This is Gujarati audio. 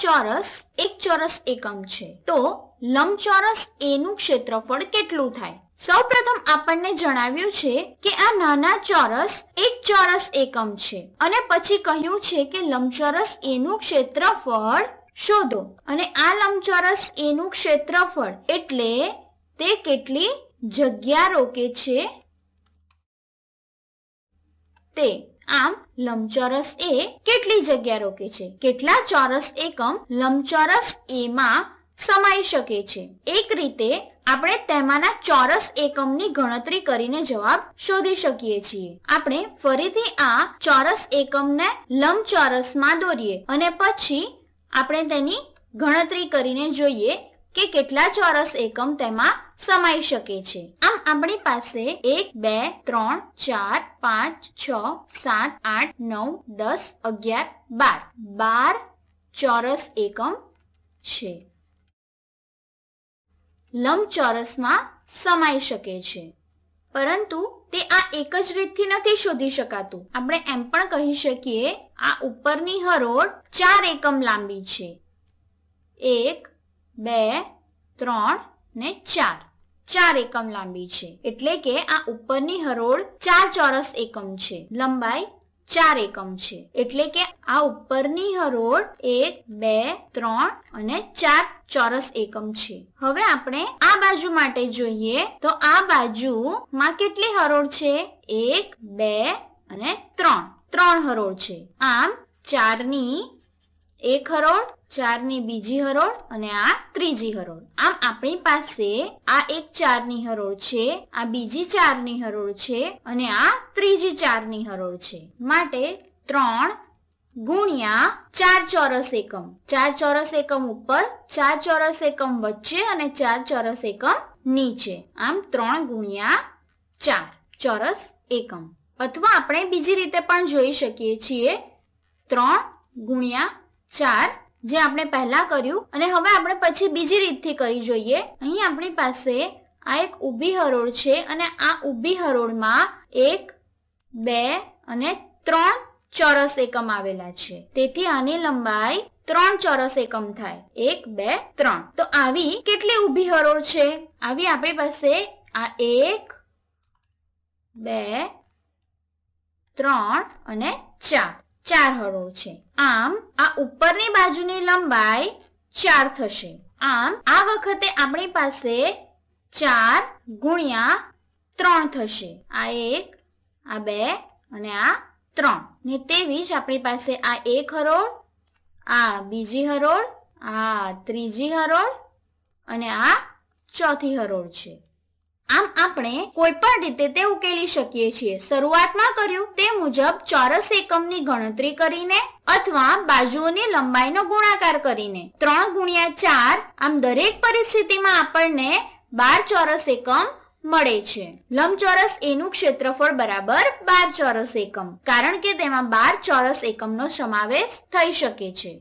ચોરસ એક ચોરસ એકમ છે તો લંબચોરસ એ નું ક્ષેત્રફળ કેટલું થાય સૌપ્રથમ આપણને જણાવ્યું છે કે આ નાના ચોરસ એક ચોરસ એકમ છે અને પછી કહ્યું છે કે લંબચોરસ એ નું ક્ષેત્રફળ શોધો અને આ લંબચોરસ એ નું ક્ષેત્રફળ એટલે તે કેટલી જગ્યા રોકે છે તે આમ લંબચોરસ એ કેટલી જગ્યા રોકે છે કેટલા ચોરસ એકમ લંબચોરસ એ માં સમાઈ શકે છે એક રીતે આપણે તેમાંના ચોરસ એકમની ગણતરી કરીને જવાબ શોધી શકીએ છીએ આપણે ફરીથી આ ચોરસ એકમને લંબચોરસમાં દોરીએ અને પછી આપણે તેની ગણતરી કરીને જોઈએ કે કેટલા ચોરસ એકમ તેમાં સમાઈ શકે છે આ આપણી પાસે એક બે ત્રણ ચાર પાંચ છ સાત આઠ નવ દસ અગિયાર બાર બાર ચોરસ એકમ છે લંબચોરસમાં સમાઈ શકે છે પરંતુ તે આ એક જ રીતથી નથી શોધી શકાતું આપણે એમ પણ કહી શકીએ આ ઉપરની હરોળ ચાર એકમ લાંબી છે એક બે ત્રણ ને ચાર ચાર એકમ લાંબી છે એટલે કે આ ઉપરની હરોળ ચાર ચોરસ એકમ છે લંબાઈ ચાર એકમ છે એટલે કે આ ઉપરની હરોળ એક બે ત્રણ અને ચાર ચોરસ એકમ છે હવે આપણે આ બાજુ માટે જોઈએ તો આ બાજુમાં કેટલી હરોળ છે એક બે અને ત્રણ ત્રણ હરોળ છે આમ ચારની એક હરોળ ચારની બીજી હરોળ અને આ ત્રીજી હરોળ આમ આપણી પાસે આ એક ચારની હરોળ છે આ બીજી ચારની હરોળ છે અને આ ત્રીજી ચારની હરોળ છે માટે ત્રણ ગુણ્યા ચાર ચોરસ એકમ ચાર ચોરસ એકમ ઉપર ચાર ચોરસ એકમ વચ્ચે અને ચાર ચોરસ એકમ નીચે આમ ત્રણ ગુણ્યા ચાર ચોરસ એકમ અથવા આપણે બીજી રીતે પણ જોઈ શકીએ છીએ ત્રણ ગુણ્યા ચાર જે આપણે પહેલા કર્યું અને હવે આપણે પછી બીજી રીતથી કરી જોઈએ અહીં આપણી પાસે આ એક ઊભી હરોળ છે અને આ ઊભી હરોળમાં એક બે અને ત્રણ ચોરસ એકમ આવેલા છે તેથી આની લંબાઈ ત્રણ ચોરસ એકમ થાય એક બે ત્રણ તો આવી કેટલી ઊભી હરોળ છે આવી આપણી પાસે આ એક બે ત્રણ અને ચાર ચાર હરોળ છે આમ આ ઉપરની બાજુની લંબાઈ ચાર થશે આમ આ વખતે આપણી પાસે ચાર ગુણ્યા ત્રણ થશે આ એક આ બે અને આ ત્રણ ને તેવી જ આપણી પાસે આ એક હરોળ આ બીજી હરોળ આ ત્રીજી હરોળ અને આ ચોથી હરોળ છે આમ આપણે કોઈ પણ રીતે તે ઉકેલી શકીએ છીએ શરૂઆતમાં કર્યું તે મુજબ ચોરસ એકમની ગણતરી કરીને અથવા બાજુઓની લંબાઈનો ગુણાકાર કરીને ત્રણ ગુણ્યા ચાર આમ દરેક પરિસ્થિતિમાં આપણને બાર ચોરસ એકમ મળે છે લંબચોરસ એનું ક્ષેત્રફળ બરાબર બાર ચોરસ એકમ કારણ કે તેમાં બાર ચોરસ એકમનો સમાવેશ થઈ શકે છે